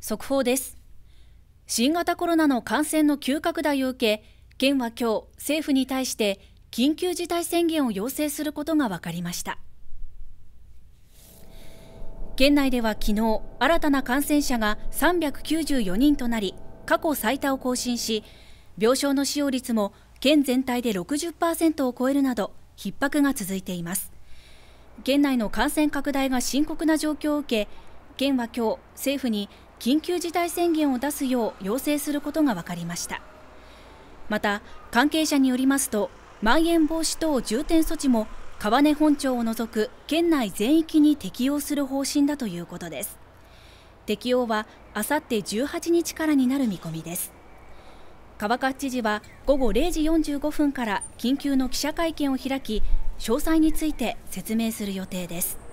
速報です新型コロナの感染の急拡大を受け県は今日政府に対して緊急事態宣言を要請することが分かりました県内では昨日新たな感染者が394人となり過去最多を更新し病床の使用率も県全体で60%を超えるなど逼迫が続いています県内の感染拡大が深刻な状況を受け県は今日政府に緊急事態宣言を出すよう要請することが分かりましたまた関係者によりますとまん延防止等重点措置も川根本町を除く県内全域に適用する方針だということです適用はあさって18日からになる見込みです川勝知事は午後0時45分から緊急の記者会見を開き詳細について説明する予定です